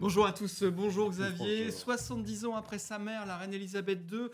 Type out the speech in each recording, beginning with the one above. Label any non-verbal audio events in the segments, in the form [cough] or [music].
Bonjour à tous, bonjour Xavier. 70 ans après sa mère, la reine Elisabeth II,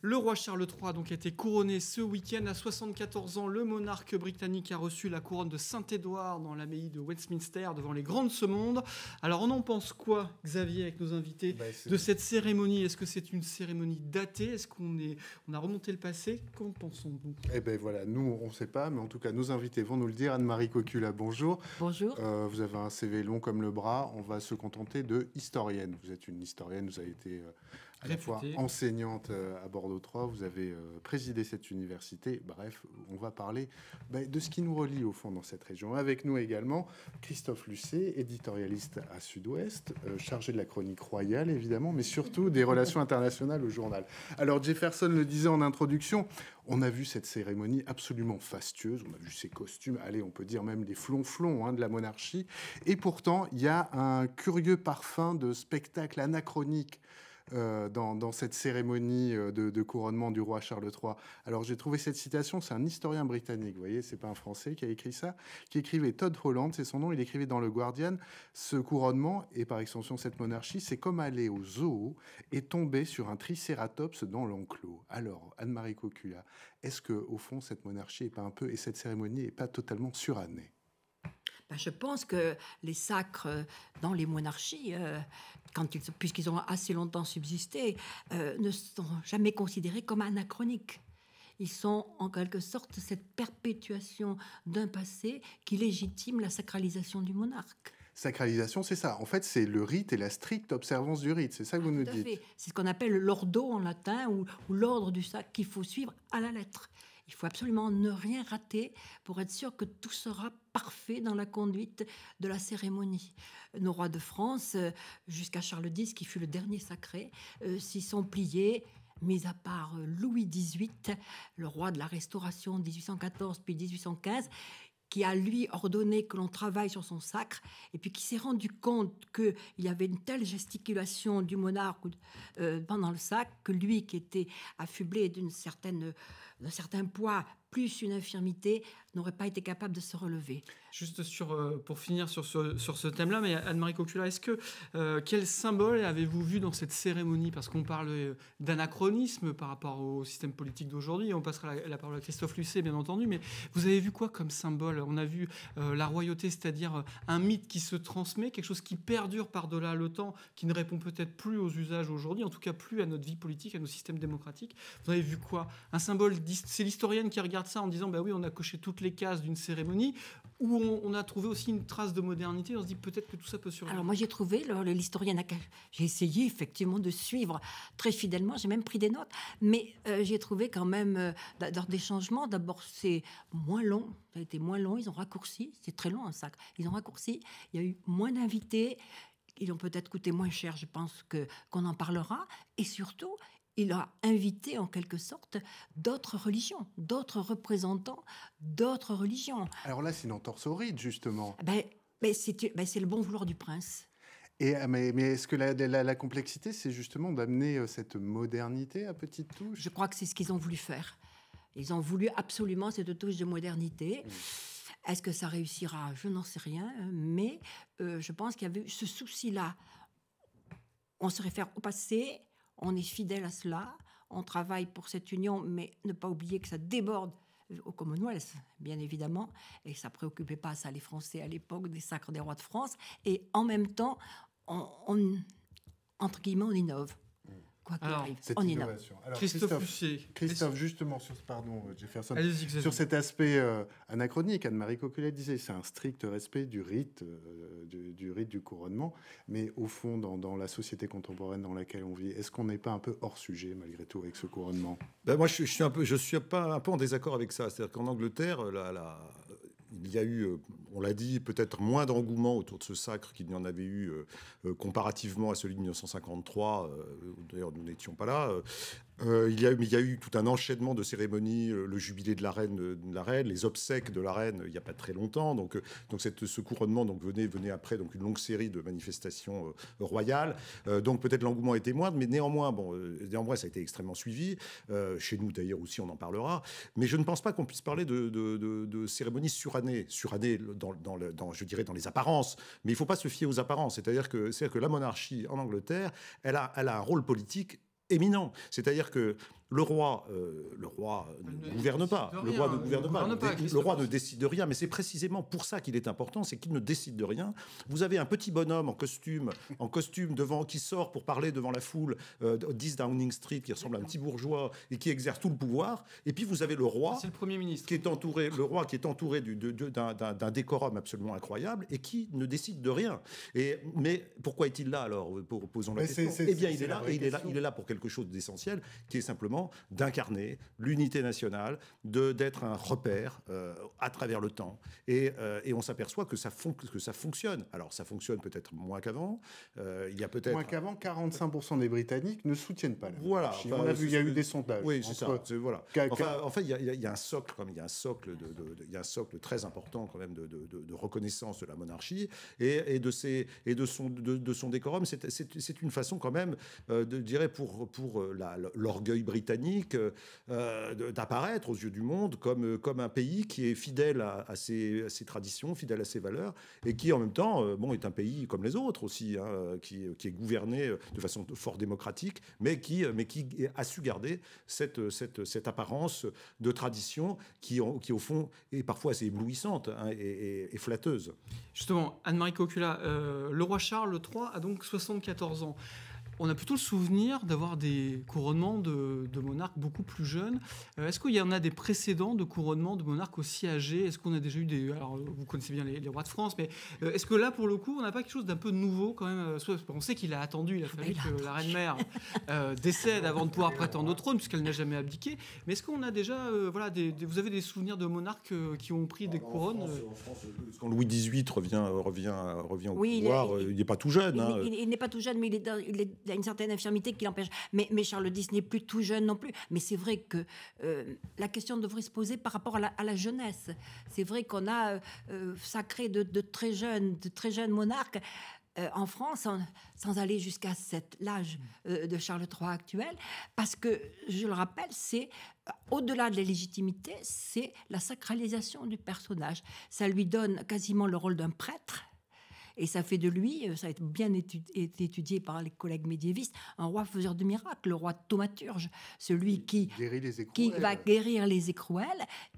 le roi Charles III a donc été couronné ce week-end. À 74 ans, le monarque britannique a reçu la couronne de Saint-Édouard dans l'abbaye de Westminster devant les grandes de ce monde. Alors on en pense quoi, Xavier, avec nos invités bah, de cette cérémonie Est-ce que c'est une cérémonie datée Est-ce qu'on est... on a remonté le passé Qu'en pensons-nous Eh bien voilà, nous on ne sait pas, mais en tout cas nos invités vont nous le dire. Anne-Marie Cocula, bonjour. Bonjour. Euh, vous avez un CV long comme le bras. On va se contenter de historienne. Vous êtes une historienne, vous avez été euh, à la fois enseignante euh, à Bordeaux 3, vous avez euh, présidé cette université. Bref, on va parler bah, de ce qui nous relie au fond dans cette région. Avec nous également Christophe Lucet, éditorialiste à Sud-Ouest, euh, chargé de la chronique royale évidemment, mais surtout des relations internationales au journal. Alors Jefferson le disait en introduction, on a vu cette cérémonie absolument fastueuse, on a vu ces costumes, allez, on peut dire même des flonflons hein, de la monarchie, et pourtant il y a un curieux parfum de spectacle anachronique euh, dans, cette cérémonie euh, de, couronnement du roi Charles III. Alors j'ai trouvé cette citation, c'est un historien britannique, vous voyez, c'est pas un Français qui a écrit ça, qui écrivait Todd Holland, c'est son nom, il écrivait dans le Guardian, ce couronnement et par extension cette monarchie, c'est comme aller au zoo et tomber sur un tricératops dans l'enclos. Alors Anne-Marie Cocula, est-ce que au fond cette monarchie est pas un peu et cette cérémonie n'est pas totalement surannée ben, je pense que les sacres euh, dans les monarchies, euh, puisqu'ils ont assez longtemps subsisté, euh, ne sont jamais considérés comme anachroniques. Ils sont en quelque sorte cette perpétuation d'un passé qui légitime la sacralisation du monarque. Sacralisation, c'est ça. En fait, c'est le rite et la stricte observance du rite. C'est ça que vous ah, nous dites. C'est ce qu'on appelle l'ordo en latin ou l'ordre du sac qu'il faut suivre à la lettre. Il faut absolument ne rien rater pour être sûr que tout sera parfait dans la conduite de la cérémonie. Nos rois de France, euh, jusqu'à Charles X, qui fut le dernier sacré, euh, s'y sont pliés mis à part Louis XVIII, le roi de la Restauration 1814 puis 1815, qui a lui ordonné que l'on travaille sur son sacre, et puis qui s'est rendu compte qu'il y avait une telle gesticulation du monarque euh, pendant le sacre que lui, qui était affublé d'une certaine, d'un certain poids plus une infirmité, n'aurait pas été capable de se relever. Juste sur, euh, pour finir sur ce, sur ce thème-là, mais Anne-Marie Cocula, est-ce que euh, quel symbole avez-vous vu dans cette cérémonie Parce qu'on parle euh, d'anachronisme par rapport au système politique d'aujourd'hui. On passera la, parole à Christophe Lucet, bien entendu. Mais vous avez vu quoi comme symbole On a vu la royauté, c'est-à-dire un mythe qui se transmet, quelque chose qui perdure par-delà le temps, qui ne répond peut-être plus aux usages aujourd'hui, en tout cas plus à notre vie politique, à nos systèmes démocratiques. Vous avez vu quoi Un symbole, c'est l'historienne qui regarde ça en disant, bah oui, on a coché toutes les cases d'une cérémonie, où on, a trouvé aussi une trace de modernité, on se dit peut-être que tout ça peut survivre. Alors moi j'ai trouvé l'historien j'ai essayé effectivement de suivre très fidèlement, j'ai même pris des notes, mais euh, j'ai trouvé quand même euh, des changements. D'abord c'est moins long, ça a été moins long, ils ont raccourci, c'est très long un sac, ils ont raccourci, il y a eu moins d'invités, ils ont peut-être coûté moins cher, je pense que qu'on en parlera, et surtout il a invité en quelque sorte d'autres religions, d'autres représentants d'autres religions. Alors là, c'est une entorse au rite, justement. Ah ben, ben, c'est le bon vouloir du prince. Et, ah, mais, est-ce que la, complexité, c'est justement d'amener euh, cette modernité à petite touche Je crois que c'est ce qu'ils ont voulu faire. Ils ont voulu absolument cette touche de modernité. Mmh. Est-ce que ça réussira Je n'en sais rien, mais euh, je pense qu'il y avait ce souci-là. On se réfère au passé, on est fidèle à cela, on travaille pour cette union, mais ne pas oublier que ça déborde au Commonwealth, bien évidemment, et ça préoccupait pas ça les Français à l'époque des sacres des rois de France, et en même temps, entre guillemets, on innove quoi qu'il arrive. Alors, Christophe, Christophe, justement, sur, pardon, euh, sur cet aspect euh, anachronique, Anne-Marie Coquelet disait, c'est un strict respect du rite, euh, du, rite du couronnement, mais au fond, dans, la société contemporaine dans laquelle on vit, est-ce qu'on n'est pas un peu hors sujet, malgré tout, avec ce couronnement ben Moi, je, suis un peu, je suis pas un peu en désaccord avec ça. C'est-à-dire qu'en Angleterre, là, il y a eu, on l'a dit, peut-être moins d'engouement autour de ce sacre qu'il n'y en avait eu euh, euh, comparativement à celui de 1953. Euh, d'ailleurs, nous n'étions pas là. il, y a, eu tout un enchaînement de cérémonies, le, jubilé de la reine, la reine, les obsèques de la reine, il n'y a pas très longtemps. Donc, donc cette, ce couronnement donc venait, après donc une longue série de manifestations royales. donc peut-être l'engouement était moindre, mais néanmoins, bon, néanmoins ça a été extrêmement suivi. chez nous d'ailleurs aussi, on en parlera. Mais je ne pense pas qu'on puisse parler de, de cérémonies surannées, surannées dans, le, je dirais, dans les apparences. Mais il faut pas se fier aux apparences. C'est-à-dire que, c'est que la monarchie en Angleterre, elle a, elle a un rôle politique éminent. C'est-à-dire que le roi, euh, le roi ne, gouverne pas. le roi ne gouverne, pas. le roi ne décide de rien. Mais c'est précisément pour ça qu'il est important, c'est qu'il ne décide de rien. Vous avez un petit bonhomme en costume, en costume devant, qui sort pour parler devant la foule, euh, 10 Downing Street, qui ressemble à un petit bourgeois et qui exerce tout le pouvoir. Et puis vous avez le roi, c'est le premier ministre, qui est entouré, le roi qui est entouré d'un décorum absolument incroyable et qui ne décide de rien. Et mais pourquoi est-il là alors pour, Posons la question. Eh bien, il est là, il est là, il est là pour quelque chose d'essentiel, qui est simplement d'incarner l'unité nationale, d'être un repère euh, à travers le temps. Et, euh, et on s'aperçoit que, ça que ça fonctionne. Alors ça fonctionne peut-être moins qu'avant. Euh, il y a peut-être moins qu'avant. 45% des Britanniques ne soutiennent pas. La voilà. on a vu, il y a eu des sondages. Oui, c'est ça. Voilà. en fait, il y, a, un socle, comme il y a un socle, de, y a un socle très important quand même de, reconnaissance de la monarchie et, et de ses, et de son de, son décorum. C'est une façon quand même de dirais pour pour l'orgueil britannique euh, d'apparaître aux yeux du monde comme, euh, comme un pays qui est fidèle à, ses, traditions, fidèle à ses valeurs, et qui en même temps euh, bon, est un pays comme les autres aussi, hein, qui, qui, est gouverné de façon fort démocratique, mais qui, mais qui a su garder cette, cette, cette apparence de tradition qui, qui, au fond, est parfois assez éblouissante hein, et, flatteuse. Justement, Anne-Marie Cocula, le roi Charles III a donc 74 ans on a plutôt le souvenir d'avoir des couronnements de, monarques beaucoup plus jeunes. Euh, est-ce qu'il y en a des précédents de couronnements de monarques aussi âgés Est-ce qu'on a déjà eu des... Alors, vous connaissez bien les, rois de France, mais euh, est-ce que là, pour le coup, on n'a pas quelque chose d'un peu nouveau quand même euh, On sait qu'il a attendu, il a fallu ah que la reine-mère [laughs] décède avant de pouvoir prétendre au trône, puisqu'elle n'a jamais abdiqué. Mais est-ce qu'on a déjà... voilà, des, vous avez des souvenirs de monarques qui ont pris des couronnes Quand Louis XVIII revient, revient, revient au oui, pouvoir, il n'est pas tout jeune. Hein, il, n'est pas tout jeune, mais il est, il est il a une certaine infirmité qui l'empêche. Mais, mais, Charles X n'est plus tout jeune non plus. Mais c'est vrai que euh, la question devrait se poser par rapport à la, jeunesse. C'est vrai qu'on a euh, euh, sacré de, très jeunes, de très jeunes monarques. en France, sans, aller jusqu'à cet l'âge de Charles III actuel, parce que, je le rappelle, c'est au-delà de la légitimité, c'est la sacralisation du personnage. Ça lui donne quasiment le rôle d'un prêtre, et ça fait de lui, euh, ça a été bien étudié, par les collègues médiévistes, un roi faiseur de miracles, le roi thaumaturge, celui qui, va guérir les écrouelles.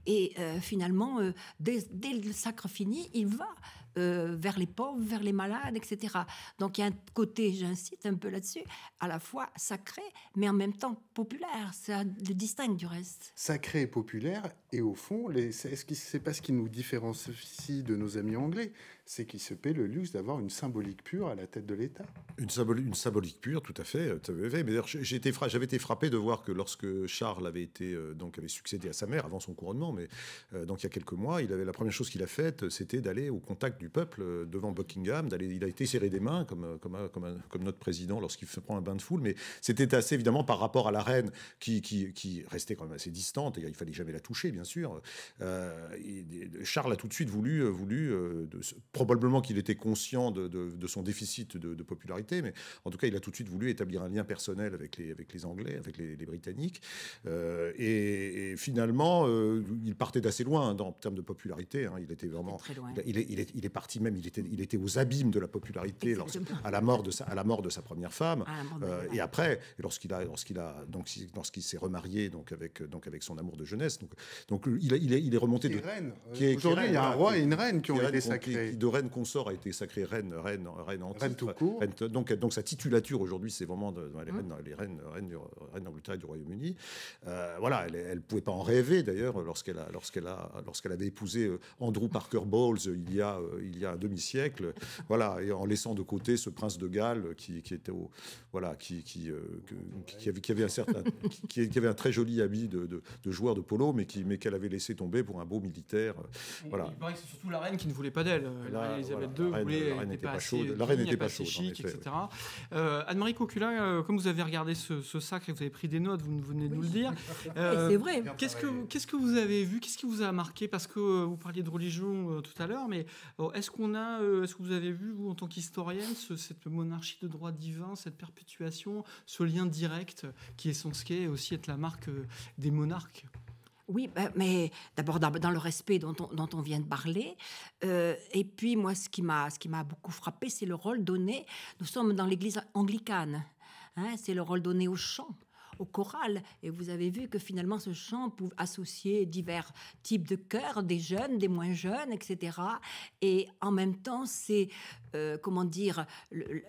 Et euh, finalement, euh, dès, le sacre fini, il va euh, vers les pauvres, vers les malades, etc. Donc il y a un côté, j'incite un peu là-dessus, à la fois sacré, mais en même temps populaire. Ça le distingue du reste. Sacré et populaire, et au fond, ce c'est pas ce qui nous différencie de nos amis anglais C'est qu'ils se paient le luxe d'avoir une symbolique pure à la tête de l'État. Une, symbolique pure, tout à fait. j'avais été frappé de voir que lorsque Charles avait été euh, donc avait succédé à sa mère avant son couronnement, mais euh, donc il y a quelques mois, il avait la première chose qu'il a faite, c'était d'aller au contact du peuple euh, devant Buckingham. Il a été serré des mains, comme, euh, comme, euh, comme, notre président lorsqu'il se prend un bain de foule. Mais c'était assez, évidemment, par rapport à la reine qui, qui, restait quand même assez distante. Et il fallait jamais la toucher, bien sûr. et Charles a tout de suite voulu, voulu de, probablement qu'il était conscient de, son déficit de, popularité, mais en tout cas, il a tout de suite voulu établir un lien personnel avec les, avec les Anglais, avec les, Britanniques. et, finalement, il partait d'assez loin hein, dans, en termes de popularité. Hein. il était vraiment. Il, loin. il, est, il, est, parti même, il était, il était aux abîmes de la popularité lors, à, la mort de sa, à la mort de sa première femme. Euh, et après, lorsqu'il a, lorsqu'il a, donc, lorsqu'il s'est remarié donc avec, donc avec son amour de jeunesse, donc, donc il, est, il est remonté de. Reine. Qui est, Aujourd'hui, il y a un roi et une reine qui ont été sacrés. de reine consort a été sacrée reine, reine, reine donc, donc sa titulature aujourd'hui, c'est vraiment les, reines, les d'Angleterre du Royaume-Uni. Euh, voilà, elle ne pouvait pas en rêver d'ailleurs lorsqu'elle a, lorsqu'elle a, lorsqu'elle avait épousé euh, Andrew Parker Bowles il y a, il y a un demi-siècle, voilà, et en laissant de côté ce prince de Galles qui, était au, voilà, qui qui, euh, qui, avait, avait, un certain, qui, avait un très joli habit de, de, de joueur de polo, mais qui, mais qu'elle avait laissé tomber pour un beau militaire, euh, voilà. Il paraît que c'est surtout la reine qui ne voulait pas d'elle. La, II la reine n'était pas, chaude, la reine n'était pas, chaude, chic, etc. Euh, Anne-Marie comme vous avez regardé ce, ce, sacre et vous avez pris des notes, vous venez de nous le dire. [laughs] Euh, c'est vrai. Qu'est-ce que qu'est-ce que vous avez vu Qu'est-ce qui vous a marqué Parce que vous parliez de religion tout à l'heure, mais est-ce qu'on a, euh, ce que vous avez vu, vous, en tant qu'historienne, cette monarchie de droit divin, cette perpétuation, ce lien direct qui est censé aussi être la marque euh, des monarques oui, bah, mais d'abord dans, le respect dont on, vient de parler. Euh, et puis moi, ce qui m'a beaucoup frappé, c'est le rôle donné. Nous sommes dans l'église anglicane. Hein, c'est le rôle donné au chant au choral. Et vous avez vu que finalement, ce chant pouvait associer divers types de chœurs, des jeunes, des moins jeunes, etc. Et en même temps, c'est, euh, comment dire,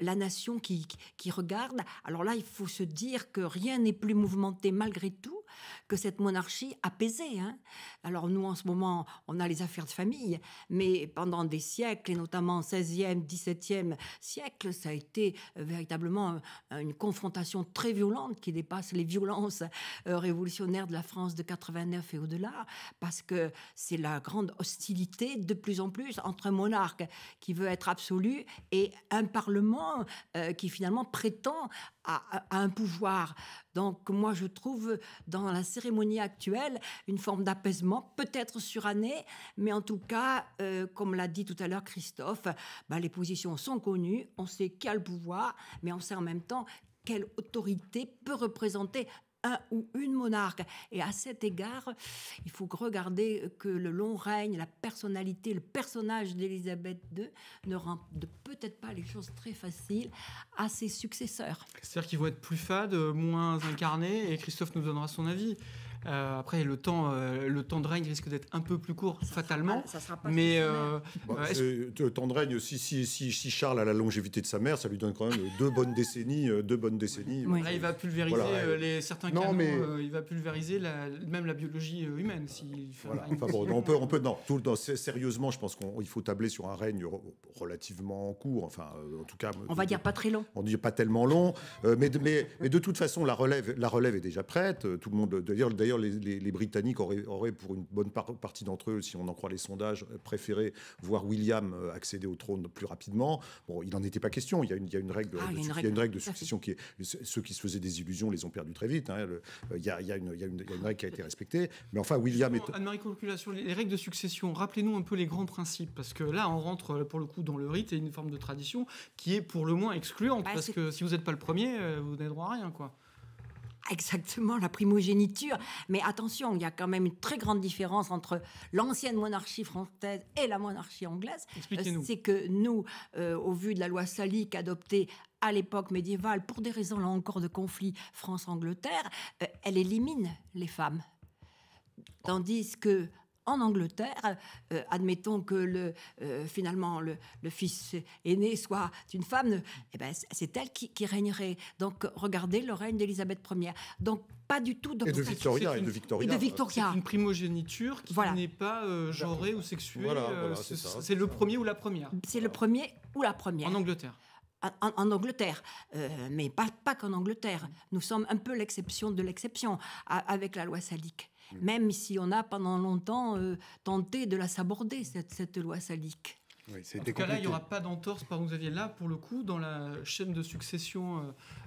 la nation qui, qui regarde. Alors là, il faut se dire que rien n'est plus mouvementé malgré tout que cette monarchie apaisée. Hein. Alors nous, en ce moment, on a les affaires de famille, mais pendant des siècles, et notamment 16e, 17e siècle, ça a été euh, véritablement euh, une confrontation très violente qui dépasse les violences euh, révolutionnaires de la France de 89 et au-delà, parce que c'est la grande hostilité de plus en plus entre un monarque qui veut être absolu et un Parlement euh, qui finalement prétend à, un pouvoir. Donc moi, je trouve dans la cérémonie actuelle une forme d'apaisement, peut-être surannée, mais en tout cas, euh, comme l'a dit tout à l'heure Christophe, bah, les positions sont connues, on sait qui a le pouvoir, mais on sait en même temps quelle autorité peut représenter un ou une monarque. Et à cet égard, il faut regarder que le long règne, la personnalité, le personnage d'Élisabeth II ne rendent peut-être pas les choses très faciles à ses successeurs. C'est-à-dire qu'ils vont être plus fades, euh, moins incarnés, et Christophe nous donnera son avis. Euh, après, le temps, euh, le temps de règne risque d'être un peu plus court, fatalement. mais euh, le temps de règne, si, si, si, Charles a la longévité de sa mère, ça lui donne quand même deux bonnes décennies, deux bonnes décennies. Là, il va pulvériser les certains non, mais... il va pulvériser même la biologie humaine. Si voilà. on peut, on peut, non, sérieusement, je pense qu'il faut tabler sur un règne relativement court. Enfin, en tout cas, on va dire pas très long. On dit pas tellement long, mais, mais, de toute façon, la relève, la relève est déjà prête. Tout le monde, d'ailleurs les, Britanniques auraient, pour une bonne partie d'entre eux, si on en croit les sondages, préféré voir William euh, accéder au trône plus rapidement. Bon, il n'en était pas question. Il y a une, règle, de, succession qui est ceux qui se faisaient des illusions les ont perdu très vite. il, y a, une, règle qui a été respectée. Mais enfin, William est. Anne-Marie les règles de succession, rappelez-nous un peu les grands principes, parce que là, on rentre euh, pour le coup dans le rite et une forme de tradition qui est pour le moins excluante, bah, parce que si vous n'êtes pas le premier, euh, vous n'avez droit à rien, quoi. Exactement, la primogéniture. Mais attention, il y a quand même une très grande différence entre l'ancienne monarchie française et la monarchie anglaise. C'est que nous, euh, au vu de la loi Salique adoptée à l'époque médiévale, pour des raisons là encore de conflit France-Angleterre, euh, elle élimine les femmes. Tandis que en Angleterre, euh, admettons que le, euh, finalement le, fils aîné soit une femme, euh, eh ben, c'est elle qui, régnerait. Donc regardez le règne d'Élisabeth Ier. Donc pas du tout de de Victoria et de Victoria. Et de Victoria. C'est une primogéniture qui n'est pas euh, genrée ou sexuée. Voilà, c'est le premier ou la première. C'est le premier ou la première. En Angleterre. En, Angleterre, mais pas, pas qu'en Angleterre. Nous sommes un peu l'exception de l'exception avec la loi salique même si on a pendant longtemps euh, tenté de la saborder, cette, cette loi salique. Oui, en cas, là, il n'y aura pas d'entorse par vous aviez Là, pour le coup, dans la chaîne de succession euh,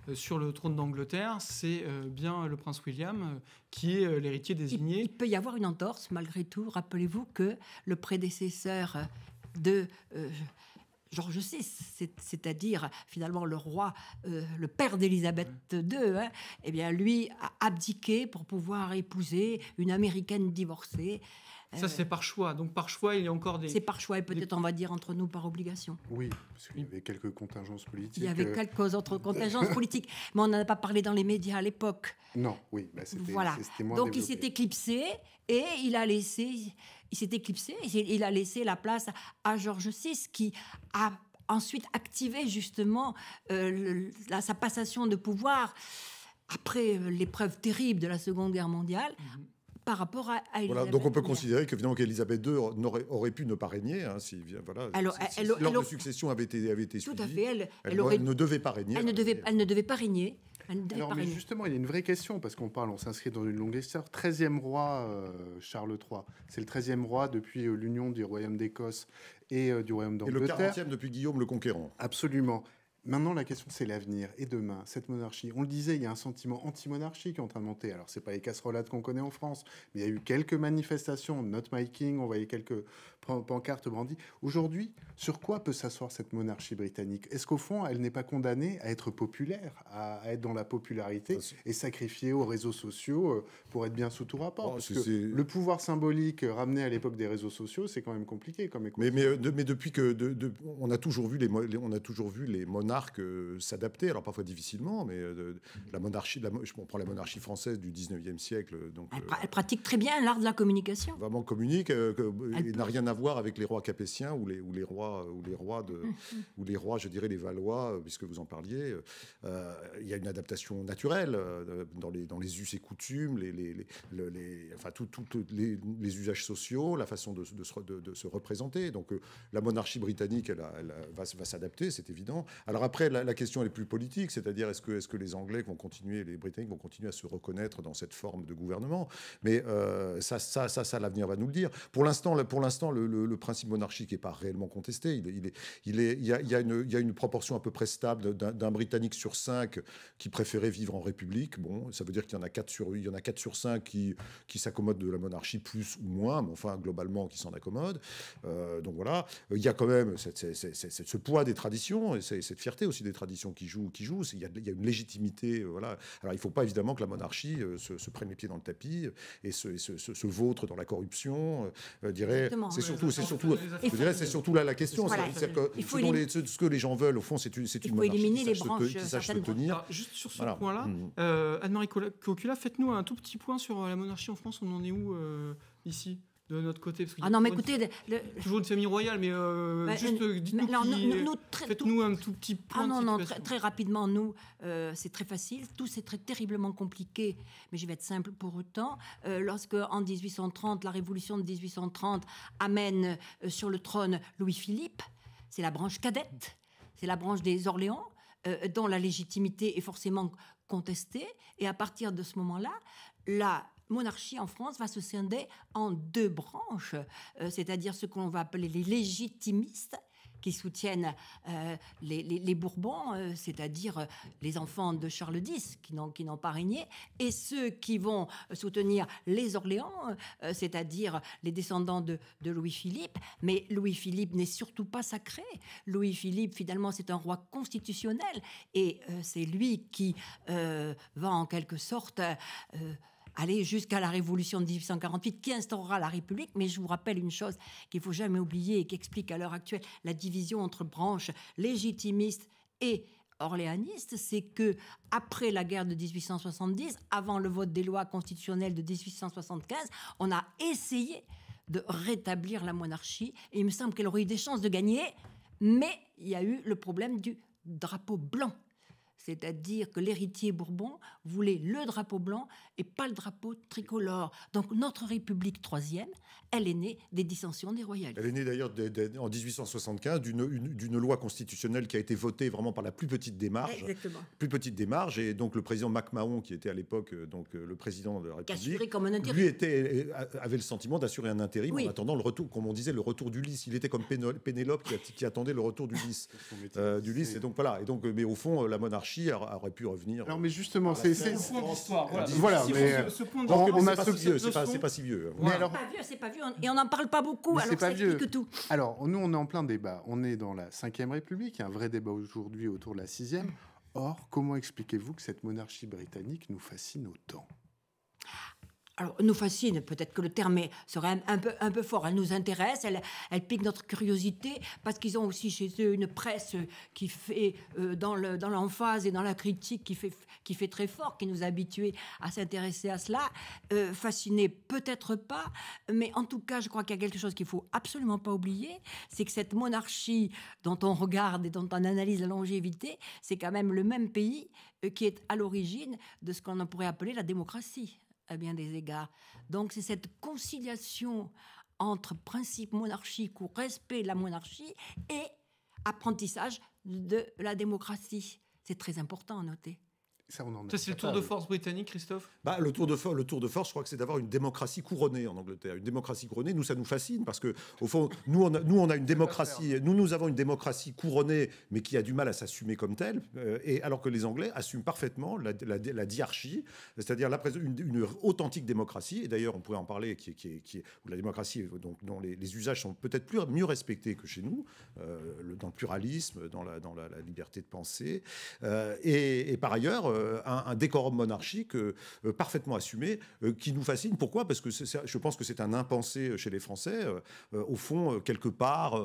euh, sur le trône d'Angleterre, c'est bien le prince William qui est l'héritier désigné. il, peut y avoir une entorse, malgré tout. Rappelez-vous que le prédécesseur de je VI, c'est-à-dire finalement le roi, euh, le père d'Élisabeth II, hein, eh bien lui a abdiqué pour pouvoir épouser une américaine divorcée. Ça, euh, c'est par choix. Donc par choix, il y a encore des. C'est par choix et peut-être on va dire entre nous par obligation. Oui, parce qu'il y avait quelques contingences politiques. Il y avait euh, quelques autres [laughs] contingences politiques, mais on n'en a pas parlé dans les médias à l'époque. Non, oui, bah, voilà. Donc il s'est éclipsé et il a laissé, il s'est éclipsé, et il a laissé la place à Georges VI qui a ensuite activé justement euh, sa passation de pouvoir après l'épreuve terrible de la Seconde Guerre mondiale, mhm par rapport à, voilà, Donc on peut considérer que finalement qu'Elisabeth II aurait, aurait, pu ne pas régner, hein, si, voilà, de succession avait été, avait été elle, ne devait pas régner. Elle ne devait, pas régner. justement, il y a une vraie question, parce qu'on parle, on s'inscrit dans une longue histoire. 13e roi, euh, Charles III. C'est le 13e roi depuis euh, l'union du royaume d'Écosse et euh, du royaume d'Angleterre. Et le 40e depuis Guillaume le Conquérant. Absolument. Maintenant, la question, c'est l'avenir. Et demain, cette monarchie, on le disait, il y a un sentiment anti-monarchie qui est en train de monter. Alors, ce n'est pas les casserolades qu'on connaît en France, mais il y a eu quelques manifestations, not my king, on voyait quelques pancarte brandie. Aujourd'hui, sur quoi peut s'asseoir cette monarchie britannique Est-ce qu'au fond, elle n'est pas condamnée à être populaire, à, être dans la popularité et sacrifiée aux réseaux sociaux euh, pour être bien sous tout rapport oh, Parce que le pouvoir symbolique ramené à l'époque des réseaux sociaux, c'est quand même compliqué comme mais, mais, euh, mais, depuis que de, on, a toujours vu les, on a toujours vu les monarques euh, s'adapter, alors parfois difficilement, mais la monarchie, je prends la monarchie française du 19e siècle. Donc, elle, pratique très bien l'art de la communication. Vraiment communique, elle n'a rien à voir avec les rois capétiens ou les, les rois, ou les rois, de, [laughs] ou les rois, je dirais, les Valois, euh, puisque vous en parliez. Euh, euh, il y a une adaptation naturelle dans les, dans les us et coutumes, les, les, les, les enfin, les, usages sociaux, la façon de, de, se, représenter. Donc la monarchie britannique, elle, va, va s'adapter, c'est évident. Alors après, la, question est plus politique, c'est-à-dire est-ce que, est -ce que les Anglais vont continuer, les Britanniques vont continuer à se reconnaître dans cette forme de gouvernement Mais ça, ça, ça, ça l'avenir va nous le dire. Pour l'instant, pour l'instant, le le, principe monarchique n'est pas réellement contesté. Il, est, il, est, il, y a, il, y a une, il y a une proportion à peu près stable d'un Britannique sur cinq qui préférait vivre en République. Bon, ça veut dire qu'il y en a quatre sur, il y en a quatre sur cinq qui, qui s'accommodent de la monarchie plus ou moins, mais enfin, globalement, qui s'en accommodent. Euh, donc voilà, il y a quand même cette, ce poids des traditions et cette fierté aussi des traditions qui jouent. Qui Il, y a, il y a une légitimité. Euh, voilà. Alors il ne faut pas évidemment que la monarchie euh, se, prenne les pieds dans le tapis et se, se, vautre dans la corruption. Euh, dirait, c'est surtout, c'est surtout, je dirais, c'est surtout là la question. C'est-à-dire que ce, que les gens veulent, au fond, c'est une, c'est une monarchie éliminer les branches, te, sache se tenir. juste sur ce point-là, mm. euh, Anne-Marie Cocula, faites-nous un tout petit point sur euh, la monarchie en France. On en est où euh, ici de notre côté parce Ah non, mais écoutez, toujours une famille royale, mais juste dites-nous, faites-nous un tout petit point. Ah non, non, très, très, rapidement, nous, euh, c'est très facile. Tout c'est très terriblement compliqué, mais je vais être simple pour autant. Euh, lorsque en 1830, la Révolution de 1830 amène euh, sur le trône Louis-Philippe, c'est la branche cadette, c'est la branche des Orléans dont la légitimité est forcément contestée. Et à partir de ce moment-là, la monarchie en France va se scinder en deux branches, euh, c'est-à-dire ce qu'on va appeler les légitimistes qui soutiennent euh, les, Bourbons, euh, c'est-à-dire les enfants de Charles X qui n'ont, qui n'ont pas régné, et ceux qui vont soutenir les Orléans, c'est-à-dire les descendants de, de Louis-Philippe. Mais Louis-Philippe n'est surtout pas sacré. Louis-Philippe, finalement, c'est un roi constitutionnel, et c'est lui qui va en quelque sorte aller jusqu'à la Révolution de 1848 qui instaurera la République. Mais je vous rappelle une chose qu'il faut jamais oublier et qui explique à l'heure actuelle la division entre branches légitimistes et orléanistes. c'est que après la guerre de 1870, avant le vote des lois constitutionnelles de 1875, on a essayé de rétablir la monarchie. Et il me semble qu'elle aurait eu des chances de gagner, mais il y a eu le problème du drapeau blanc c'est-à-dire que l'héritier Bourbon voulait le drapeau blanc et pas le drapeau tricolore. Donc notre République troisième, elle est née des dissensions des royales. Elle est née d'ailleurs en 1875 d'une loi constitutionnelle qui a été votée vraiment par la plus petite démarche. Exactement. Plus petite démarche et donc le président MacMahon qui était à l'époque euh, donc euh, le président de la République, lui était euh, avait le sentiment d'assurer un intérim en attendant le retour, comme on disait, le retour du d'Ulysse. Il était comme Pénélope qui, attendait le retour d'Ulysse. Du [laughs] et donc voilà. Et donc mais au fond la monarchie aurait pu revenir. Non, mais justement, euh, c'est Voilà, mais euh, on a C'est pas si vieux. Hein. C'est pas vieux, c'est pas vieux, et on n'en parle pas beaucoup. Alors pas vieux. tout. Alors, nous, on est en plein débat. On est dans la 5ème République, un vrai débat aujourd'hui autour de la Sixième. Or, comment expliquez-vous que cette monarchie britannique nous fascine autant alors, nous fascine, peut-être que le terme serait un, peu, un peu fort. Elle nous intéresse, elle, pique notre curiosité, parce qu'ils ont aussi chez eux une presse qui fait, euh, dans l'emphase le, dans et dans la critique, qui fait, qui fait très fort, qui nous a habitués à s'intéresser à cela. Euh, fasciné, peut-être pas, mais en tout cas, je crois qu'il y a quelque chose qu'il faut absolument pas oublier, c'est que cette monarchie dont on regarde et dont on analyse la longévité, c'est quand même le même pays euh, qui est à l'origine de ce qu'on pourrait appeler la démocratie à bien des égards. Donc c'est cette conciliation entre principe monarchique ou respect de la monarchie et apprentissage de la démocratie. C'est très important à noter. Ça, c'est le tour de force britannique, Christophe bah, le, tour de le tour de force, je crois que c'est d'avoir une démocratie couronnée en Angleterre. Une démocratie couronnée, nous, ça nous fascine parce que, au fond, nous, on a, nous, on a une démocratie, nous, nous avons une démocratie couronnée, mais qui a du mal à s'assumer comme telle, euh, et, alors que les Anglais assument parfaitement la, la, diarchie, c'est-à-dire la, une, une, authentique démocratie, et d'ailleurs, on pourrait en parler, qui, qui, qui où la démocratie donc, dont les, usages sont peut-être plus, mieux respectés que chez nous, euh, dans le pluralisme, dans la, dans la, liberté de penser. Euh, et par ailleurs, euh, un, un, décorum monarchique euh, euh, parfaitement assumé qui nous fascine. Pourquoi Parce que je pense que c'est un impensé chez les Français. au fond, quelque part,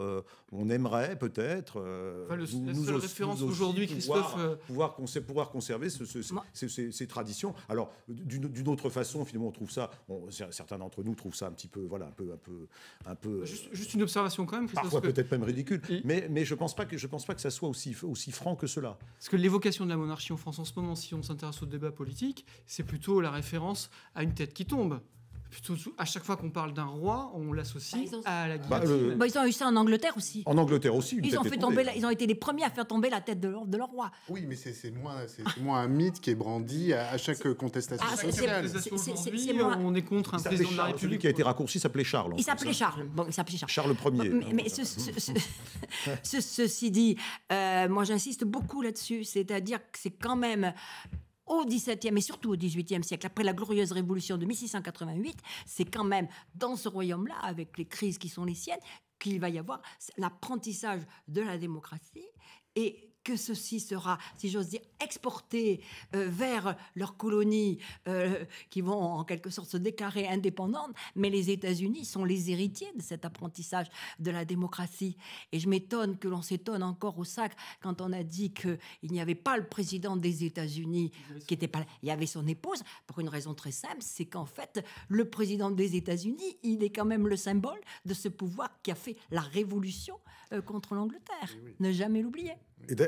on aimerait peut-être. la seule référence aujourd'hui, Christophe. Pouvoir, pouvoir conserver ce, ces, traditions. Alors, d'une autre façon, finalement, on trouve ça. certains d'entre nous trouvent ça un petit peu, voilà, un peu, un peu, un peu. Bah, juste, une observation quand même. parfois peut-être même ridicule. Mais, mais je pense pas que je pense pas que ça soit aussi aussi franc que cela. Parce que l'évocation de la monarchie en France en ce moment, si on s'intéresse au débat politique, c'est plutôt la référence à une tête qui tombe à chaque fois qu'on parle d'un roi, on l'associe ah, à la guillotine. Bah, bah, ils ont eu ça en Angleterre aussi. En Angleterre aussi. Ils ont, fait tomber ils ont été les premiers à faire tomber la tête de leur, roi. Oui, mais c'est moins, un mythe qui est brandi à, chaque contestation ah, sociale. C'est aujourd'hui, On est contre un président de la République. Celui qui a été raccourci s'appelait Charles. Il s'appelait hein. Charles. Bon, il s'appelait Charles. Charles Ier. Mais, ceci dit, euh, moi j'insiste beaucoup là-dessus, c'est-à-dire que c'est quand même au XVIIe et surtout au XVIIIe siècle, après la glorieuse révolution de 1688, c'est quand même dans ce royaume-là, avec les crises qui sont les siennes, qu'il va y avoir l'apprentissage de la démocratie et que ceci sera, si j'ose dire, exporté euh, vers leurs colonies euh, qui vont en quelque sorte se déclarer indépendantes. Mais les États-Unis sont les héritiers de cet apprentissage de la démocratie. Et je m'étonne que l'on s'étonne encore au sac quand on a dit qu'il n'y avait pas le président des États-Unis qui était pas là. Il y avait son épouse pour une raison très simple, c'est qu'en fait, le président des États-Unis, il est quand même le symbole de ce pouvoir qui a fait la révolution euh, contre l'Angleterre. Ne jamais l'oublier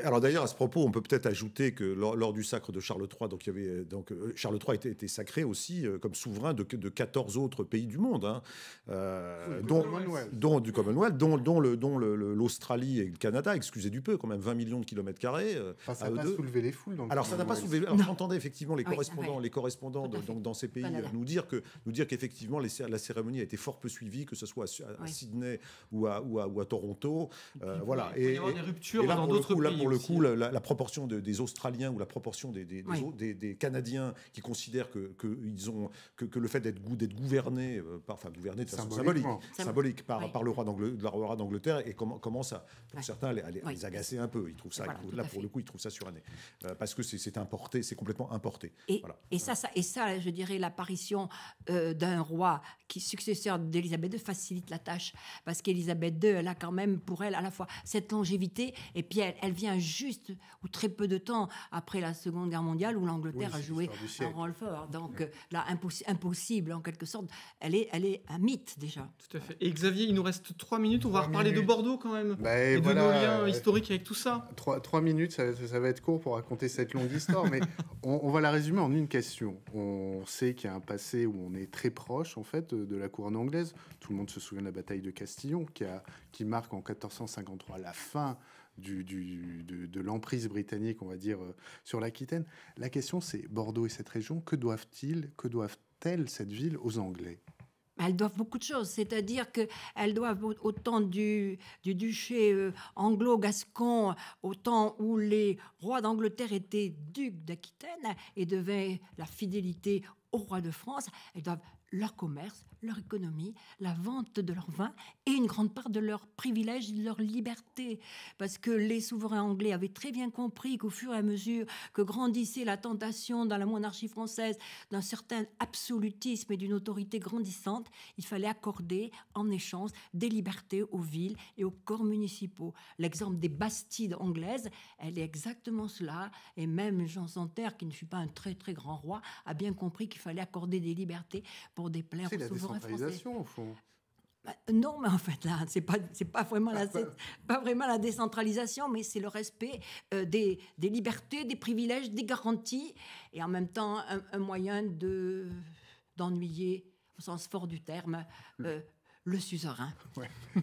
alors d'ailleurs, à ce propos, on peut peut-être ajouter que lors, du sacre de Charles III, donc, il y avait, euh, donc euh, Charles III était, été sacré aussi euh, comme souverain de, de, 14 autres pays du monde, hein. dont, dont, du Commonwealth, dont, l'Australie le, et le Canada, excusez du peu, quand même 20 millions de kilomètres carrés. ça n'a pas soulevé les foules. alors ça n'a pas soulevé. j'entendais effectivement les ah ah correspondants, les correspondants donc, dans ces pays nous dire que nous dire qu'effectivement la cérémonie a été fort peu suivie, que ce soit à, Sydney ou à, ou à, Toronto. voilà. il y a des ruptures dans d'autres là, pour le coup, euh, la, proportion des Australiens ou la proportion des, des, Canadiens qui considèrent que, ils ont, que, le fait d'être euh, par, enfin gouverné de façon symbolique, par, par le roi d'Angleterre, et commence à, pour certains, les, agacer un peu. Ils trouvent ça, là, pour le coup, ils trouvent ça suranné. Euh, parce que c'est importé, c'est complètement importé. Et, ça, ça, et ça, je dirais, l'apparition d'un roi qui, successeur d'Élisabeth II, facilite la tâche. Parce qu'Élisabeth II, elle a quand même pour elle à la fois cette longévité, et puis elle vient juste ou très peu de temps après la Seconde Guerre mondiale où l'Angleterre a joué un rôle fort. Donc la euh, là, impossible en quelque sorte. Elle est, elle est un mythe déjà. Tout à fait. Et Xavier, il nous reste trois minutes. On va reparler de Bordeaux quand même. Bah, et, de nos liens euh, historiques avec tout ça. Trois, trois minutes, ça, va être court pour raconter cette longue histoire, mais [laughs] on, va la résumer en une question. On sait qu'il y a un passé où on est très proche en fait de, de la couronne anglaise. Tout le monde se souvient de la bataille de Castillon qui, a, qui marque en 1453 la fin de, l'emprise britannique, on va dire, euh, sur l'Aquitaine. La question, c'est Bordeaux et cette région, que doivent-ils, que doivent-elles cette ville aux Anglais elles doivent beaucoup de choses, c'est-à-dire qu'elles doivent autant du, du duché euh, anglo-gascon, au temps où les rois d'Angleterre étaient ducs d'Aquitaine et devaient la fidélité au roi de France, elles doivent leur commerce, leur économie, la vente de leur vin et une grande part de leurs privilèges et de leur liberté. Parce que les souverains anglais avaient très bien compris qu'au fur et à mesure que grandissait la tentation dans la monarchie française d'un certain absolutisme et d'une autorité grandissante, il fallait accorder en échange des libertés aux villes et aux corps municipaux. L'exemple des Bastides anglaises, elle est exactement cela. Et même Jean Santerre, qui ne fut pas un très très grand roi, a bien compris qu'il fallait accorder des libertés pour déplaire aux souverains. Bah, non, mais en fait, là, c'est pas, c'est pas vraiment la, ah, pas vraiment la décentralisation, mais c'est le respect euh, des, des, libertés, des privilèges, des garanties, et en même temps un, moyen de d'ennuyer, au sens fort du terme, hum. euh, le suzerain.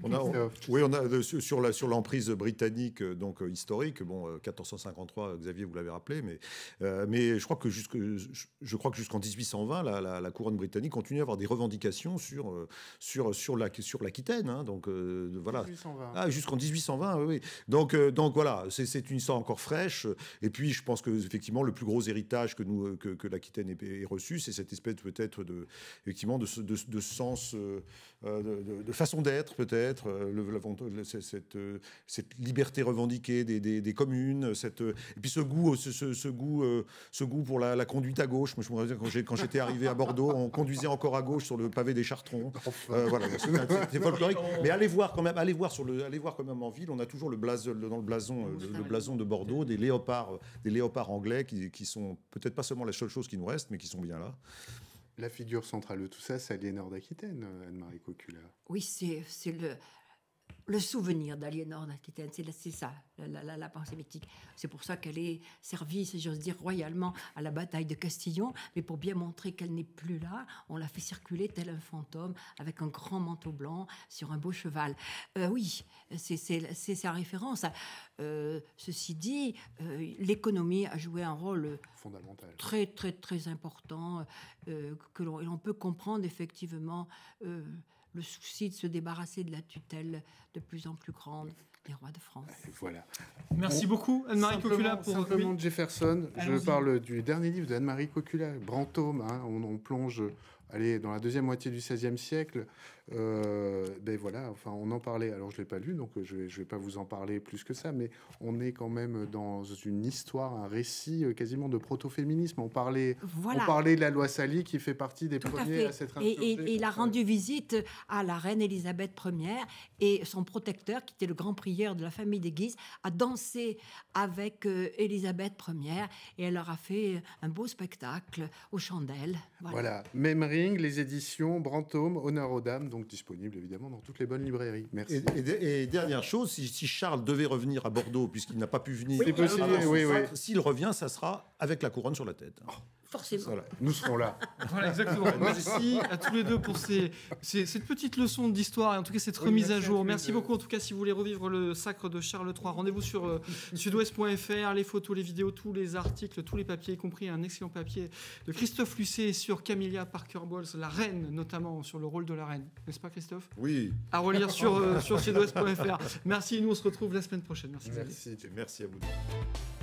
On a, [laughs] oui, on a euh, sur la sur l'emprise britannique euh, donc euh, historique. Bon, 1453, Xavier, vous l'avez rappelé, mais mais je crois que jusqu'en 1820, la, couronne britannique continue à avoir des revendications sur sur sur la sur l'Aquitaine. donc voilà. jusqu'en 1820, oui. Donc donc voilà, c'est une histoire encore fraîche. Et puis je pense que effectivement le plus gros héritage que nous que, l'Aquitaine ait, reçu, c'est cette espèce peut-être de effectivement de, de, sens de, façon d'être peut-être, euh, cette, euh, cette, liberté revendiquée des, communes, cette, euh, et puis ce goût, ce, goût, ce goût pour la, conduite à gauche. quand j'étais arrivé à Bordeaux, on conduisait encore à gauche sur le pavé des Chartrons. c'est folklorique. Mais allez voir quand même, allez voir sur le, allez voir quand même en ville. On a toujours le blason, dans le blason, blason de Bordeaux, des léopards, des léopards anglais qui, qui sont peut-être pas seulement la seule chose qui nous reste, mais qui sont bien là. La figure centrale de tout ça, c'est Aliénor d'Aquitaine, euh, Anne-Marie Cocula. Oui, c'est le, le souvenir d'Aliénor d'Aquitaine. C'est ça, la, pensée mythique. C'est pour ça qu'elle est servie, si j'ose dire, royalement à la bataille de Castillon. Mais pour bien montrer qu'elle n'est plus là, on la fait circuler tel un fantôme avec un grand manteau blanc sur un beau cheval. Euh, oui, c'est sa référence. Euh, ceci dit, euh, l'économie a joué un rôle fondamental, très très très important que l'on peut comprendre effectivement le souci de se débarrasser de la tutelle de plus en plus grande des rois de France. Euh, voilà. Merci beaucoup, Anne-Marie Cocula. Pour... Simplement Jefferson, je parle du dernier livre d'Anne-Marie Cocula, Brantôme. Hein, on plonge allez, dans la deuxième moitié du XVIe siècle, euh, ben voilà, enfin, on en parlait. Alors, je ne l'ai pas lu, donc euh, je ne vais, pas vous en parler plus que ça, mais on est quand même dans une histoire, un récit euh, quasiment de proto-féminisme. On parlait, on parlait de la loi Sally qui fait partie des premiers Et, il a rendu visite à la reine Élisabeth Ière et son protecteur, qui était le grand prieur de la famille des Guises, a dansé avec Elisabeth Élisabeth Ière et elle leur a fait un beau spectacle aux chandelles. Voilà, voilà. même les éditions Brantôme, Honneur aux Dames, donc disponible évidemment dans toutes les bonnes librairies. Merci. Et, dernière chose, si, Charles devait revenir à Bordeaux, puisqu'il n'a pas pu venir, s'il revient, ça sera avec la couronne sur la tête. Oh. Forcément. Voilà, nous serons là. [laughs] voilà, exactement. Merci à tous les deux pour cette petite leçon d'histoire et en tout cas cette remise à jour. merci beaucoup. En tout cas, si vous voulez revivre le sacre de Charles III, rendez-vous sur euh, [laughs] sudouest.fr. Les photos, les vidéos, tous les articles, tous les papiers, y compris un excellent papier de Christophe Lucet sur Camilla Parker-Bowles, la reine, notamment sur le rôle de la reine. N'est-ce pas, Christophe Oui. À relire sur, euh, sur sudouest.fr. Merci. Nous, on se retrouve la semaine prochaine. Merci. Merci, merci à vous.